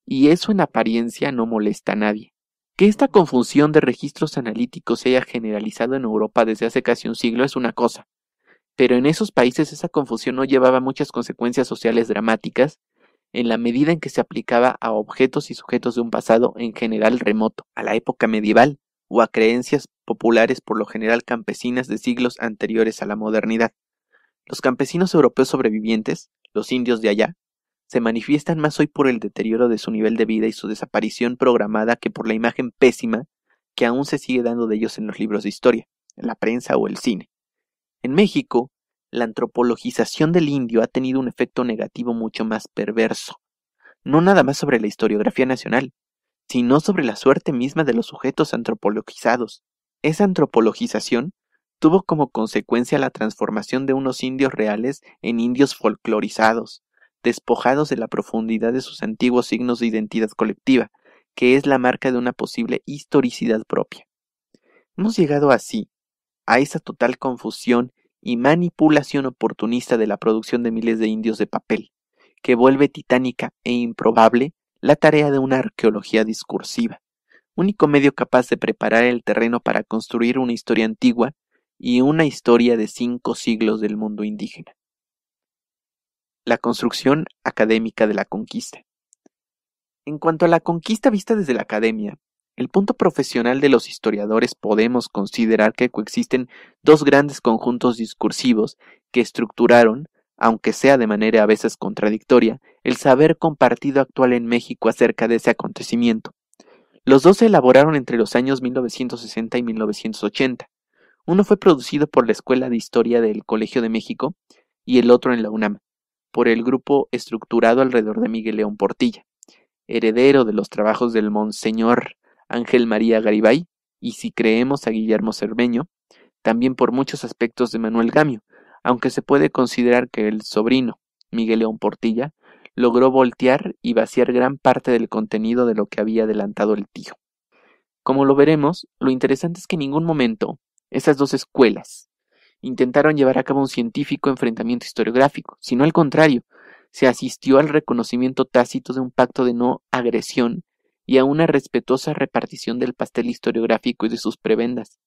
y eso en apariencia no molesta a nadie. Que esta confusión de registros analíticos se haya generalizado en Europa desde hace casi un siglo es una cosa, pero en esos países esa confusión no llevaba muchas consecuencias sociales dramáticas en la medida en que se aplicaba a objetos y sujetos de un pasado en general remoto, a la época medieval, o a creencias populares por lo general campesinas de siglos anteriores a la modernidad. Los campesinos europeos sobrevivientes los indios de allá, se manifiestan más hoy por el deterioro de su nivel de vida y su desaparición programada que por la imagen pésima que aún se sigue dando de ellos en los libros de historia, en la prensa o el cine. En México, la antropologización del indio ha tenido un efecto negativo mucho más perverso, no nada más sobre la historiografía nacional, sino sobre la suerte misma de los sujetos antropologizados. Esa antropologización tuvo como consecuencia la transformación de unos indios reales en indios folclorizados, despojados de la profundidad de sus antiguos signos de identidad colectiva, que es la marca de una posible historicidad propia. Hemos llegado así, a esa total confusión y manipulación oportunista de la producción de miles de indios de papel, que vuelve titánica e improbable la tarea de una arqueología discursiva, único medio capaz de preparar el terreno para construir una historia antigua y una historia de cinco siglos del mundo indígena. La construcción académica de la conquista. En cuanto a la conquista vista desde la academia, el punto profesional de los historiadores podemos considerar que coexisten dos grandes conjuntos discursivos que estructuraron, aunque sea de manera a veces contradictoria, el saber compartido actual en México acerca de ese acontecimiento. Los dos se elaboraron entre los años 1960 y 1980 uno fue producido por la Escuela de Historia del Colegio de México y el otro en la UNAM, por el grupo estructurado alrededor de Miguel León Portilla, heredero de los trabajos del Monseñor Ángel María Garibay y, si creemos, a Guillermo Cermeño, también por muchos aspectos de Manuel Gamio, aunque se puede considerar que el sobrino, Miguel León Portilla, logró voltear y vaciar gran parte del contenido de lo que había adelantado el tío. Como lo veremos, lo interesante es que en ningún momento esas dos escuelas intentaron llevar a cabo un científico enfrentamiento historiográfico, sino al contrario, se asistió al reconocimiento tácito de un pacto de no agresión y a una respetuosa repartición del pastel historiográfico y de sus prebendas.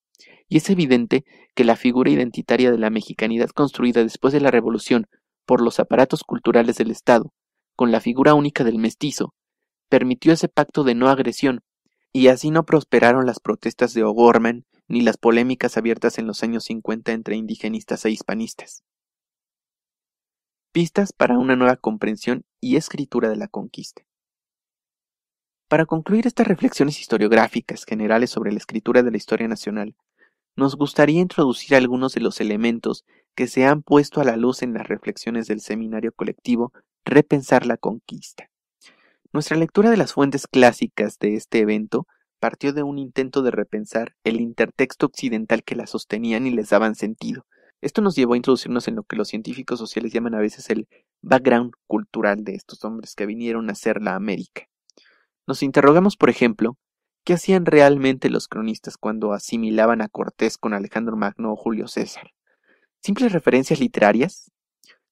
Y es evidente que la figura identitaria de la mexicanidad construida después de la Revolución por los aparatos culturales del Estado, con la figura única del mestizo, permitió ese pacto de no agresión, y así no prosperaron las protestas de O'Gorman ni las polémicas abiertas en los años 50 entre indigenistas e hispanistas. Pistas para una nueva comprensión y escritura de la conquista. Para concluir estas reflexiones historiográficas generales sobre la escritura de la historia nacional, nos gustaría introducir algunos de los elementos que se han puesto a la luz en las reflexiones del seminario colectivo Repensar la Conquista. Nuestra lectura de las fuentes clásicas de este evento partió de un intento de repensar el intertexto occidental que la sostenían y les daban sentido. Esto nos llevó a introducirnos en lo que los científicos sociales llaman a veces el background cultural de estos hombres que vinieron a ser la América. Nos interrogamos, por ejemplo, qué hacían realmente los cronistas cuando asimilaban a Cortés con Alejandro Magno o Julio César. ¿Simples referencias literarias?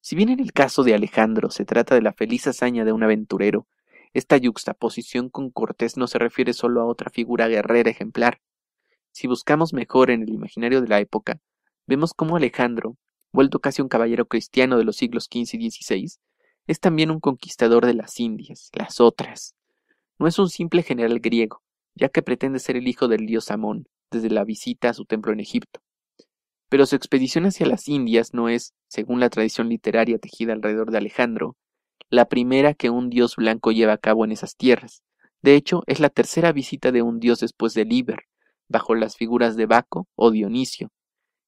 Si bien en el caso de Alejandro se trata de la feliz hazaña de un aventurero, esta yuxtaposición con Cortés no se refiere solo a otra figura guerrera ejemplar. Si buscamos mejor en el imaginario de la época, vemos cómo Alejandro, vuelto casi un caballero cristiano de los siglos XV y XVI, es también un conquistador de las Indias, las otras. No es un simple general griego, ya que pretende ser el hijo del dios Amón, desde la visita a su templo en Egipto. Pero su expedición hacia las Indias no es, según la tradición literaria tejida alrededor de Alejandro, la primera que un dios blanco lleva a cabo en esas tierras. De hecho, es la tercera visita de un dios después de Liber, bajo las figuras de Baco o Dionisio.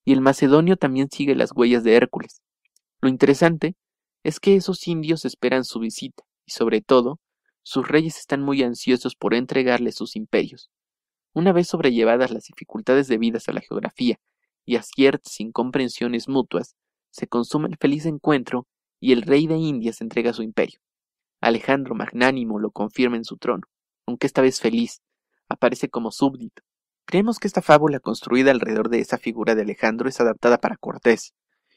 Y el macedonio también sigue las huellas de Hércules. Lo interesante es que esos indios esperan su visita, y sobre todo, sus reyes están muy ansiosos por entregarles sus imperios. Una vez sobrellevadas las dificultades debidas a la geografía y a ciertas incomprensiones mutuas, se consume el feliz encuentro y el rey de Indias entrega su imperio. Alejandro Magnánimo lo confirma en su trono, aunque esta vez feliz, aparece como súbdito. Creemos que esta fábula construida alrededor de esa figura de Alejandro es adaptada para Cortés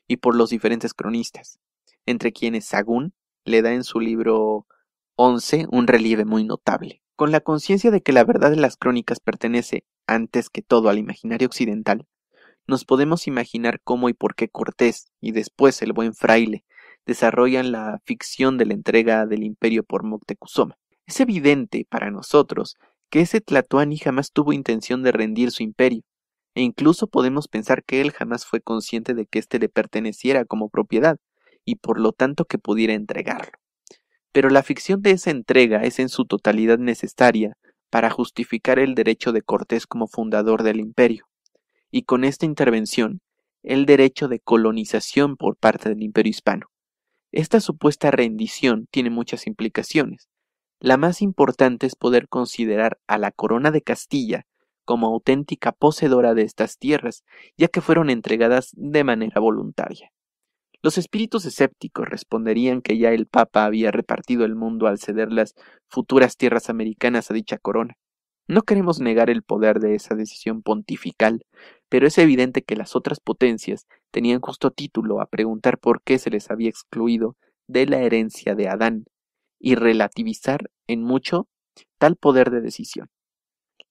y por los diferentes cronistas, entre quienes Sagún le da en su libro 11 un relieve muy notable. Con la conciencia de que la verdad de las crónicas pertenece antes que todo al imaginario occidental, nos podemos imaginar cómo y por qué Cortés y después el buen fraile desarrollan la ficción de la entrega del imperio por Moctezuma. Es evidente para nosotros que ese Tlatoani jamás tuvo intención de rendir su imperio, e incluso podemos pensar que él jamás fue consciente de que éste le perteneciera como propiedad, y por lo tanto que pudiera entregarlo. Pero la ficción de esa entrega es en su totalidad necesaria para justificar el derecho de Cortés como fundador del imperio, y con esta intervención, el derecho de colonización por parte del imperio hispano. Esta supuesta rendición tiene muchas implicaciones. La más importante es poder considerar a la corona de Castilla como auténtica poseedora de estas tierras, ya que fueron entregadas de manera voluntaria. Los espíritus escépticos responderían que ya el Papa había repartido el mundo al ceder las futuras tierras americanas a dicha corona. No queremos negar el poder de esa decisión pontifical, pero es evidente que las otras potencias tenían justo título a preguntar por qué se les había excluido de la herencia de Adán y relativizar en mucho tal poder de decisión.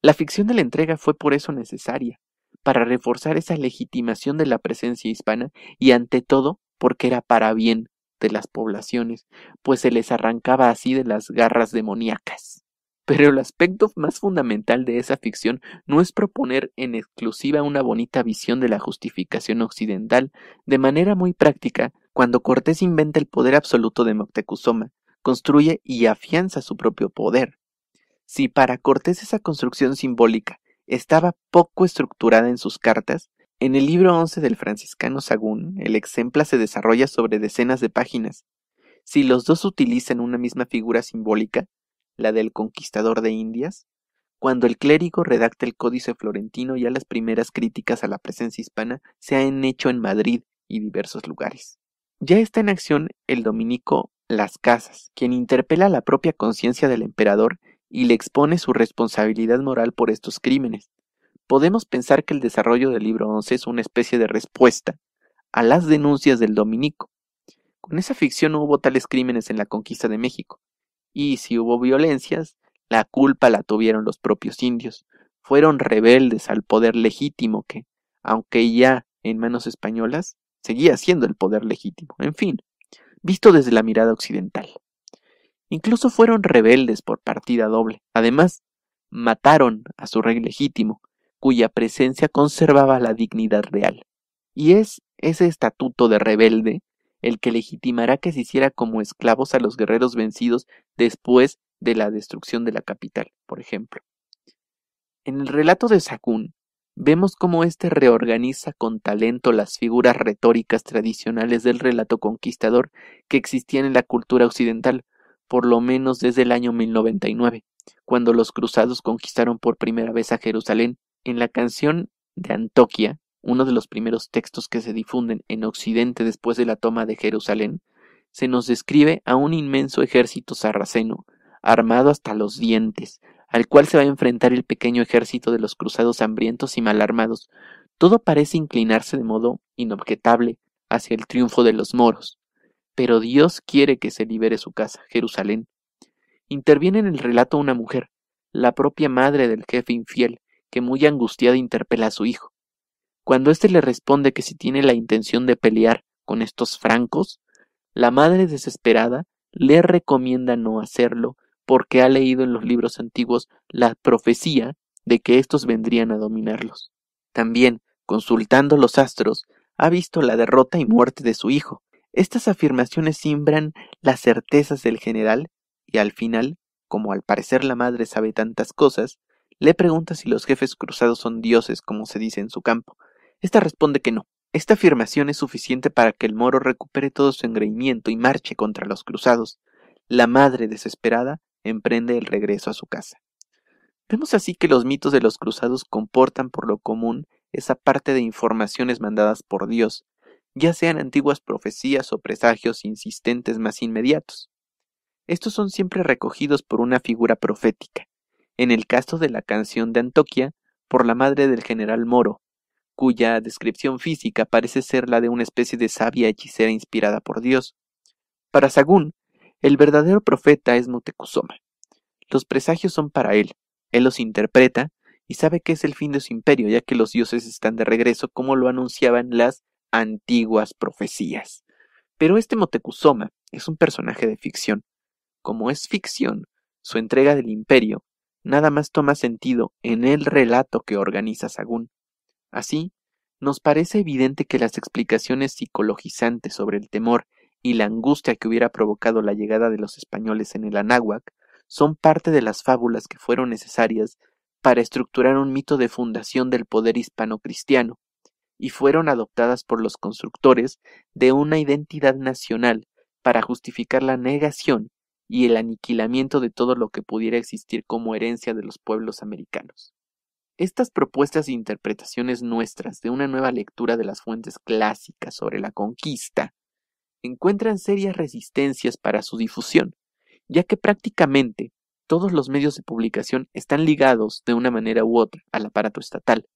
La ficción de la entrega fue por eso necesaria, para reforzar esa legitimación de la presencia hispana y ante todo porque era para bien de las poblaciones, pues se les arrancaba así de las garras demoníacas. Pero el aspecto más fundamental de esa ficción no es proponer en exclusiva una bonita visión de la justificación occidental, de manera muy práctica, cuando Cortés inventa el poder absoluto de Moctezuma, construye y afianza su propio poder. Si para Cortés esa construcción simbólica estaba poco estructurada en sus cartas, en el libro 11 del franciscano Sagún, el exempla se desarrolla sobre decenas de páginas. Si los dos utilizan una misma figura simbólica, la del conquistador de Indias, cuando el clérigo redacta el Códice Florentino y a las primeras críticas a la presencia hispana se han hecho en Madrid y diversos lugares. Ya está en acción el dominico Las Casas, quien interpela la propia conciencia del emperador y le expone su responsabilidad moral por estos crímenes. Podemos pensar que el desarrollo del libro 11 es una especie de respuesta a las denuncias del dominico. Con esa ficción hubo tales crímenes en la conquista de México, y si hubo violencias, la culpa la tuvieron los propios indios. Fueron rebeldes al poder legítimo que, aunque ya en manos españolas, seguía siendo el poder legítimo. En fin, visto desde la mirada occidental. Incluso fueron rebeldes por partida doble. Además, mataron a su rey legítimo, cuya presencia conservaba la dignidad real. Y es ese estatuto de rebelde el que legitimará que se hiciera como esclavos a los guerreros vencidos después de la destrucción de la capital, por ejemplo. En el relato de Sakún vemos cómo éste reorganiza con talento las figuras retóricas tradicionales del relato conquistador que existían en la cultura occidental, por lo menos desde el año 1099, cuando los cruzados conquistaron por primera vez a Jerusalén. En la canción de Antoquia, uno de los primeros textos que se difunden en Occidente después de la toma de Jerusalén, se nos describe a un inmenso ejército sarraceno, armado hasta los dientes, al cual se va a enfrentar el pequeño ejército de los cruzados hambrientos y mal armados. Todo parece inclinarse de modo inobjetable hacia el triunfo de los moros. Pero Dios quiere que se libere su casa, Jerusalén. Interviene en el relato una mujer, la propia madre del jefe infiel, que muy angustiada interpela a su hijo. Cuando éste le responde que si tiene la intención de pelear con estos francos, la madre desesperada le recomienda no hacerlo porque ha leído en los libros antiguos la profecía de que estos vendrían a dominarlos. También, consultando los astros, ha visto la derrota y muerte de su hijo. Estas afirmaciones simbran las certezas del general y al final, como al parecer la madre sabe tantas cosas, le pregunta si los jefes cruzados son dioses como se dice en su campo, esta responde que no. Esta afirmación es suficiente para que el moro recupere todo su engreimiento y marche contra los cruzados. La madre desesperada emprende el regreso a su casa. Vemos así que los mitos de los cruzados comportan por lo común esa parte de informaciones mandadas por Dios, ya sean antiguas profecías o presagios insistentes más inmediatos. Estos son siempre recogidos por una figura profética, en el caso de la canción de Antoquia, por la madre del general Moro, cuya descripción física parece ser la de una especie de sabia hechicera inspirada por Dios. Para Sagún, el verdadero profeta es Motecuzoma. Los presagios son para él, él los interpreta y sabe que es el fin de su imperio, ya que los dioses están de regreso como lo anunciaban las antiguas profecías. Pero este Motecuzoma es un personaje de ficción. Como es ficción, su entrega del imperio nada más toma sentido en el relato que organiza Sagún. Así, nos parece evidente que las explicaciones psicologizantes sobre el temor y la angustia que hubiera provocado la llegada de los españoles en el Anáhuac son parte de las fábulas que fueron necesarias para estructurar un mito de fundación del poder hispano-cristiano, y fueron adoptadas por los constructores de una identidad nacional para justificar la negación y el aniquilamiento de todo lo que pudiera existir como herencia de los pueblos americanos. Estas propuestas e interpretaciones nuestras de una nueva lectura de las fuentes clásicas sobre la conquista encuentran serias resistencias para su difusión, ya que prácticamente todos los medios de publicación están ligados de una manera u otra al aparato estatal.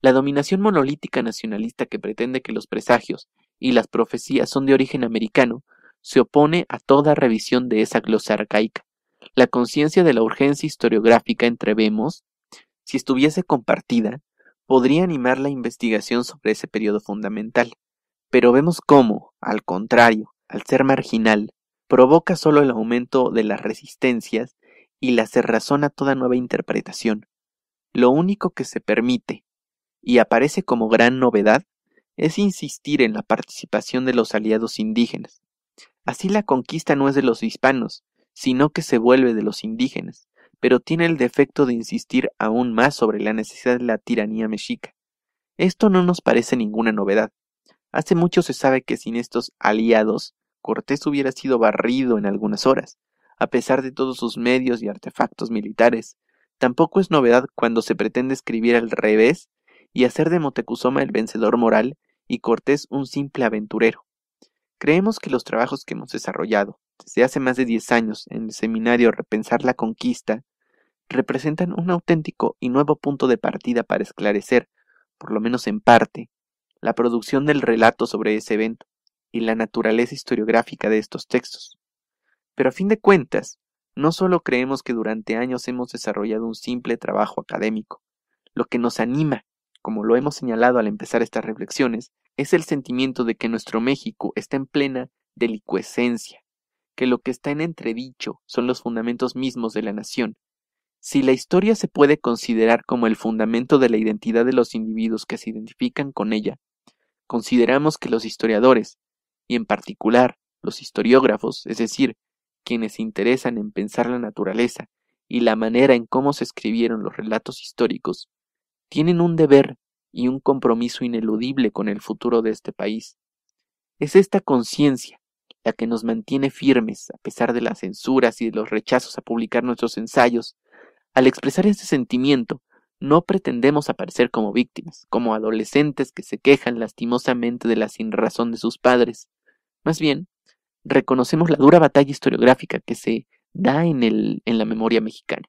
La dominación monolítica nacionalista que pretende que los presagios y las profecías son de origen americano se opone a toda revisión de esa glosa arcaica. La conciencia de la urgencia historiográfica, entrevemos, si estuviese compartida, podría animar la investigación sobre ese periodo fundamental. Pero vemos cómo, al contrario, al ser marginal, provoca solo el aumento de las resistencias y la cerrazón a toda nueva interpretación. Lo único que se permite, y aparece como gran novedad, es insistir en la participación de los aliados indígenas. Así la conquista no es de los hispanos, sino que se vuelve de los indígenas, pero tiene el defecto de insistir aún más sobre la necesidad de la tiranía mexica. Esto no nos parece ninguna novedad. Hace mucho se sabe que sin estos aliados, Cortés hubiera sido barrido en algunas horas, a pesar de todos sus medios y artefactos militares. Tampoco es novedad cuando se pretende escribir al revés y hacer de Motecuzoma el vencedor moral y Cortés un simple aventurero. Creemos que los trabajos que hemos desarrollado desde hace más de diez años en el seminario Repensar la Conquista representan un auténtico y nuevo punto de partida para esclarecer, por lo menos en parte, la producción del relato sobre ese evento y la naturaleza historiográfica de estos textos. Pero a fin de cuentas, no solo creemos que durante años hemos desarrollado un simple trabajo académico, lo que nos anima, como lo hemos señalado al empezar estas reflexiones, es el sentimiento de que nuestro México está en plena delicuescencia, que lo que está en entredicho son los fundamentos mismos de la nación, si la historia se puede considerar como el fundamento de la identidad de los individuos que se identifican con ella, consideramos que los historiadores, y en particular los historiógrafos, es decir, quienes se interesan en pensar la naturaleza y la manera en cómo se escribieron los relatos históricos, tienen un deber y un compromiso ineludible con el futuro de este país. Es esta conciencia la que nos mantiene firmes a pesar de las censuras y de los rechazos a publicar nuestros ensayos, al expresar este sentimiento, no pretendemos aparecer como víctimas, como adolescentes que se quejan lastimosamente de la sinrazón de sus padres. Más bien, reconocemos la dura batalla historiográfica que se da en, el, en la memoria mexicana,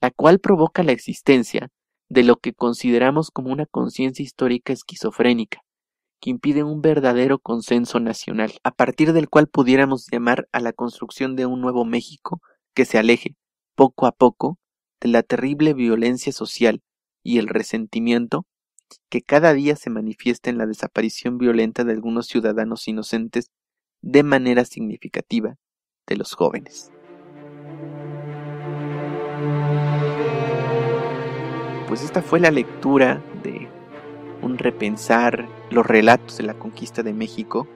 la cual provoca la existencia de lo que consideramos como una conciencia histórica esquizofrénica, que impide un verdadero consenso nacional, a partir del cual pudiéramos llamar a la construcción de un nuevo México que se aleje, poco a poco, de la terrible violencia social y el resentimiento que cada día se manifiesta en la desaparición violenta de algunos ciudadanos inocentes de manera significativa de los jóvenes. Pues esta fue la lectura de un repensar los relatos de la conquista de México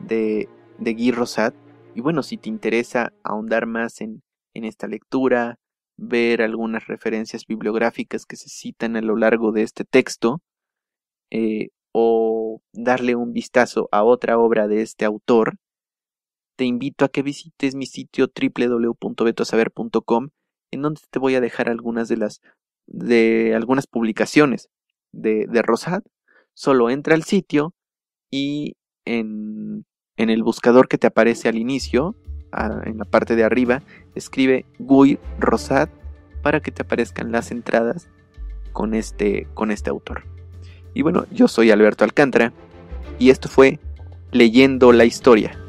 de, de Guy Rosat. Y bueno, si te interesa ahondar más en esta lectura, ver algunas referencias bibliográficas que se citan a lo largo de este texto eh, o darle un vistazo a otra obra de este autor, te invito a que visites mi sitio www.betosaber.com en donde te voy a dejar algunas de las de algunas publicaciones de, de Rosad. Solo entra al sitio y en el buscador que te aparece al inicio en la parte de arriba, escribe Guy Rosat para que te aparezcan las entradas con este, con este autor. Y bueno, yo soy Alberto Alcántara y esto fue Leyendo la Historia.